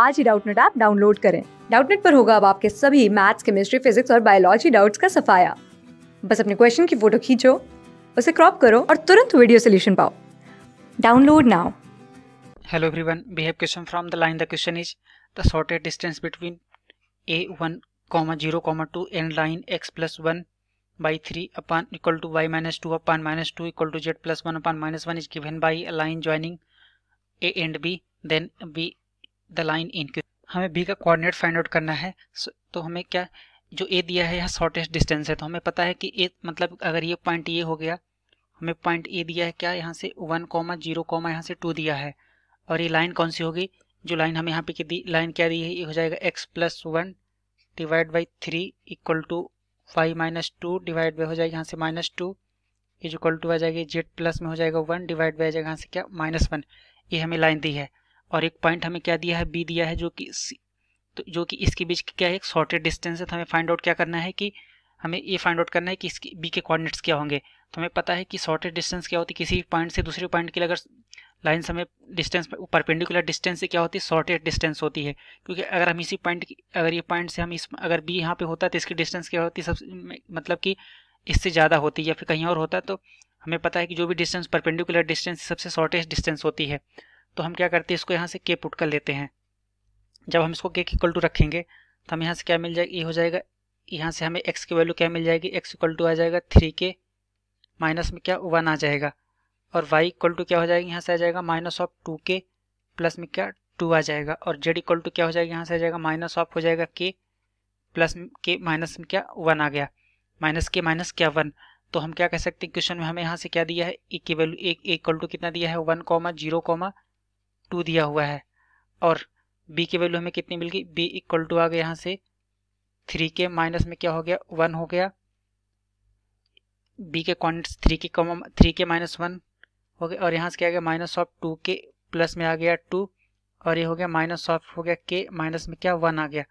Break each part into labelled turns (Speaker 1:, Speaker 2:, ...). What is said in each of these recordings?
Speaker 1: आज ही Doubtnet app download करें डाउटनेट पर होगा अब आपके सभी मैथ्स केमिस्ट्री फिजिक्स और बायोलॉजी डाउट्स का सफाया बस अपने क्वेश्चन की फोटो खींचो उसे क्रॉप करो और तुरंत वीडियो सोल्यूशन पाओ download now hello everyone we have question from the line the question is the shortest distance between A one comma zero comma two and line x plus one by three upon equal to y minus two upon minus two equal to z plus one upon minus one is given by a line joining a and b then b the line in Q हमें B का coordinate find out करना है तो हमें क्या जो ए दिया है यहाँ शॉर्टेस्ट डिस्टेंस है तो हमें पता है कि ए मतलब अगर ये पॉइंट ये हो गया हमें पॉइंट ए दिया है क्या यहाँ से वन कॉमा जीरो कॉमा यहाँ से टू दिया है और ये लाइन कौन सी होगी जो लाइन हमें यहाँ पे दी लाइन क्या दी है ये हो जाएगा x plus one divide by three equal to five minus two divide by हो जाएगा यहाँ से minus two is equal to आ जाएगी जेड प्लस में हो जाएगा वन डिवाइड बाई आ जाएगा यहाँ से क्या माइनस वन ये हमें लाइन दी है और एक पॉइंट हमें क्या दिया है बी दिया है जो कि तो जो कि इसके बीच क्या है एक शॉर्टेड डिस्टेंस है तो हमें फाइंड आउट क्या करना है कि हमें ये फाइंड आउट करना है कि इसकी बी के कोऑर्डिनेट्स क्या होंगे तो हमें पता है कि शॉर्टेड डिस्टेंस क्या होती है किसी पॉइंट से दूसरे पॉइंट के लिए अगर लाइन हमें डिस्टेंस परपेंडिकुलर डिस्टेंस से क्या होती है शॉर्टेड डिस्टेंस होती है क्योंकि अगर हम इसी पॉइंट अगर ये पॉइंट से हम इस अगर बी यहाँ पर होता है तो इसकी डिस्टेंस क्या होती है मतलब कि इससे ज़्यादा होती है या फिर कहीं और होता है तो हमें पता है कि जो भी डिस्टेंस परपेंडिकुलर डिस्टेंस सबसे शॉर्टेस्ट डिस्टेंस होती है तो हम क्या करते हैं इसको यहाँ से के पुट कर लेते हैं जब हम इसको के इक्वल टू रखेंगे तो हम यहाँ से क्या मिल जाएगा ये e हो जाएगा यहाँ से हमें एक्स की वैल्यू क्या मिल जाएगी एक्स इक्वल टू आ जाएगा थ्री के माइनस में क्या वन आ जाएगा और वाई इक्वल टू क्या हो जाएगा यहाँ से आ जाएगा माइनस ऑफ टू के प्लस में क्या टू आ जाएगा और जेड इक्वल टू क्या हो जाएगा यहाँ से आ जाएगा माइनस ऑफ हो जाएगा के प्लस के माइनस में क्या वन आ गया माइनस के माइनस क्या वन तो हम क्या कह सकते हैं क्वेश्चन में हमें यहाँ से क्या दिया है ए e की वैल्यू ए इक्वल टू कितना दिया है one comma zero comma two दिया हुआ है और b की वैल्यू हमें कितनी मिल गई b इक्वल टू आ गया यहाँ से थ्री के माइनस में क्या हो गया वन हो गया b के क्वान्टिट्स थ्री के कॉमन थ्री के माइनस वन हो गया और यहाँ से क्या आ गया माइनस ऑफ टू के प्लस में आ गया टू और ये हो गया माइनस ऑफ हो गया के माइनस में क्या वन आ गया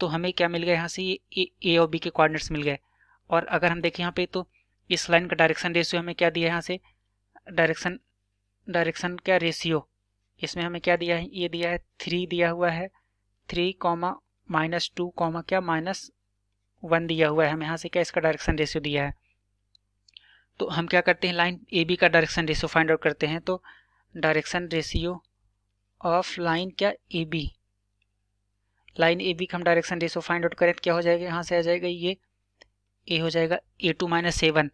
Speaker 1: तो हमें क्या मिल गया यहाँ से ये ए और बी के कोऑर्डिनेट्स मिल गए और अगर हम देखें यहाँ पे तो इस लाइन का डायरेक्शन रेशियो हमें क्या दिया यहाँ से डायरेक्शन डायरेक्शन क्या रेशियो इसमें हमें क्या दिया है ये दिया है थ्री दिया हुआ है three comma minus two comma क्या माइनस वन दिया हुआ है हमें यहाँ से क्या इसका डायरेक्शन रेशियो दिया है तो हम क्या करते हैं लाइन ए बी का डायरेक्शन रेशियो फाइंड आउट करते हैं तो डायरेक्शन रेशियो ऑफ लाइन क्या A B line A B का हम डायरेक्शन रेशियो फाइंड आउट करें तो क्या हो जाएगा यहाँ से आ जाएगा ये ए हो जाएगा A two minus seven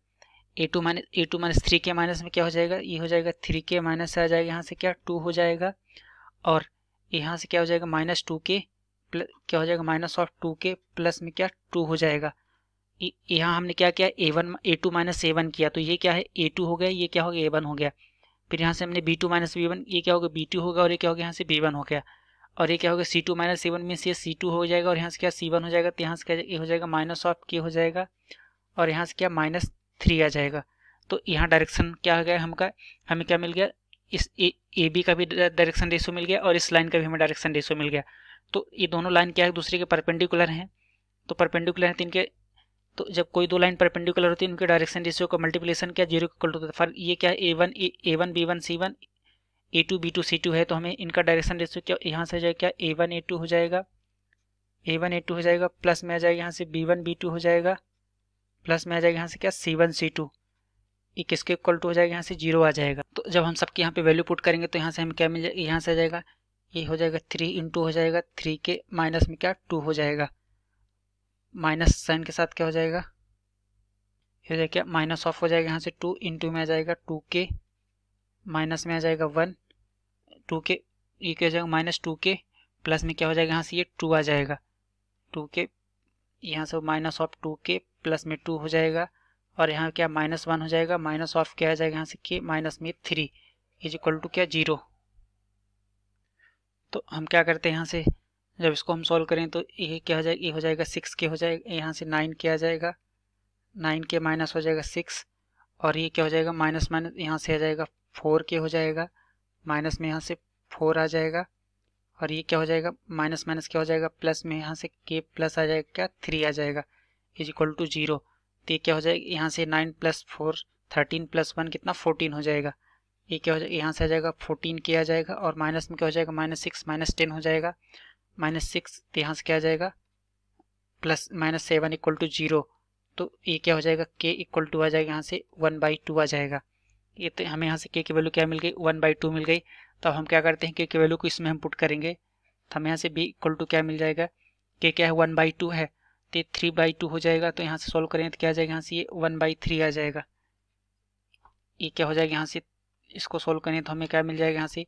Speaker 1: A two minus A two minus three के माइनस में क्या हो जाएगा ये हो जाएगा थ्री के माइनस आ जाएगा यहाँ से क्या टू हो जाएगा और यहाँ से क्या हो जाएगा माइनस टू के प्लस क्या हो जाएगा माइनस ऑफ टू के प्लस में क्या टू हो जाएगा यहाँ हमने क्या किया A one A two minus A one किया तो ये क्या है ए टू हो गया ये क्या हो गया ए वन हो गया फिर यहाँ से हमने B two minus B one ये क्या होगा बी टू होगा और ये क्या हो गया यहाँ से बी वन हो गया और ये क्या होगा C two minus seven one means ये सी टू हो जाएगा और यहाँ से क्या सी वन हो जाएगा तो यहाँ से क्या ये हो जाएगा माइनस ऑफ के हो जाएगा और यहाँ से क्या माइनस थ्री आ जाएगा तो यहाँ डायरेक्शन क्या हो गया हमका हमें क्या मिल गया इस ए बी का भी डायरेक्शन रेशो मिल गया और इस लाइन का भी हमें डायरेक्शन रेशो मिल गया तो ये दोनों लाइन क्या है दूसरे के परपेंडिकुलर हैं तो परपेंडिकुलर हैं तीन इनके तो जब कोई दो लाइन परपेंडिकुलर होती है उनके डायरेक्शन रेशियो का मल्टीप्लिकेशन क्या जीरो का होता है ये क्या A one A one B one C one A two B two C two है तो हमें इनका डायरेक्शन रेशियो क्या यहाँ से जाए क्या ए वन ए टू हो जाएगा ए वन ए टू हो जाएगा प्लस में आ जाएगा यहाँ से बी वन बी टू हो जाएगा प्लस में आ जाएगा यहाँ से क्या सी वन सी टू ये किसके इक्वल टू हो जाएगा यहाँ से जीरो आ जाएगा तो जब हम सबके यहाँ पे वैल्यू पुट करेंगे तो यहाँ से हमें क्या मिल जाएगा यहाँ से आ जाएगा ये हो जाएगा थ्री इंटू हो जाएगा थ्री के माइनस में क्या टू हो जाएगा माइनस साइन के साथ क्या हो जाएगा ये हो जाएगा क्या माइनस ऑफ हो जाएगा यहाँ से टू इंटू में आ जाएगा टू के माइनस में आ जाएगा वन टू के ये क्या हो जाएगा माइनस टू के प्लस में क्या हो जाएगा यहाँ से ये टू आ जाएगा टू के यहाँ से माइनस ऑफ टू के प्लस में टू हो जाएगा और यहाँ क्या माइनस वन हो जाएगा माइनस ऑफ क्या आ जाएगा यहाँ से के माइनस में थ्री इज इक्वल टू क्या जीरो तो हम क्या करते हैं यहाँ से जब इसको हम सॉल्व करें तो ये क्या हो जाएगा ये हो जाएगा सिक्स के हो जाएगा यहाँ से नाइन के आ जाएगा नाइन के माइनस हो जाएगा सिक्स और ये क्या हो जाएगा माइनस माइनस यहाँ से आ जाएगा फोर के हो जाएगा माइनस में यहाँ से फोर आ जाएगा और ये क्या हो जाएगा माइनस माइनस क्या हो जाएगा प्लस में यहाँ से के प्लस आ जाएगा क्या थ्री आ जाएगा इज इक्वल टू जीरो तो ये क्या हो जाएगा यहाँ से nine plus four thirteen plus one कितना फोर्टीन हो जाएगा ये क्या हो जाएगा यहाँ से आ जाएगा फोर्टीन के आ जाएगा और माइनस में क्या हो जाएगा माइनस सिक्स माइनस टेन हो जाएगा माइनस सिक्स तो यहाँ से क्या आ जाएगा plus minus seven equal to zero तो ये क्या हो जाएगा के इक्वल टू आ जाएगा यहाँ से वन बाई टू आ जाएगा ये तो हमें यहाँ से के की वैल्यू क्या मिल गई वन बाई टू मिल गई तो अब हम क्या करते हैं के की वैल्यू को इसमें हम पुट करेंगे तो हमें यहाँ से बी इक्वल टू क्या मिल जाएगा के क्या है वन बाई टू है तो ये थ्री बाई टू हो जाएगा तो यहाँ से सॉल्व करेंगे तो क्या आ जाएगा यहाँ से ये वन बाई थ्री आ जाएगा ये क्या हो जाएगा यहाँ से इसको सोल्व करेंगे तो हमें क्या मिल जाएगा यहाँ से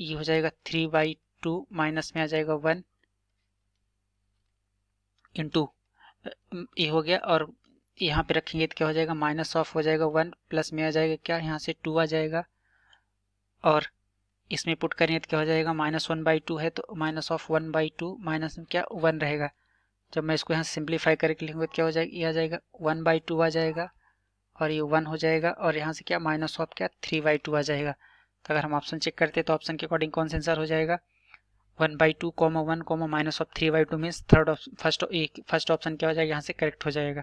Speaker 1: ये हो जाएगा थ्री बाई टू माइनस में आ जाएगा वन इंटू ये हो गया और यहाँ पे रखेंगे तो क्या हो जाएगा माइनस ऑफ हो जाएगा वन प्लस में आ जाएगा क्या यहाँ से टू आ जाएगा और इसमें पुट करेंगे तो क्या हो जाएगा माइनस वन बाई टू है तो minus of one by two minus में क्या वन रहेगा जब मैं इसको यहाँ सिंप्लीफाई करके लिखूंगा तो क्या हो जाएगा ये आ जाएगा वन बाई टू आ जाएगा और ये वन हो जाएगा और यहाँ से क्या माइनस ऑफ क्या थ्री बाई टू आ जाएगा तो अगर हम ऑप्शन चेक करते हैं तो ऑप्शन के अकॉर्डिंग कौन सेंसर हो जाएगा one by two comma one comma minus of three by two means third option first first option क्या हो जाएगा यहाँ से करेक्ट हो जाएगा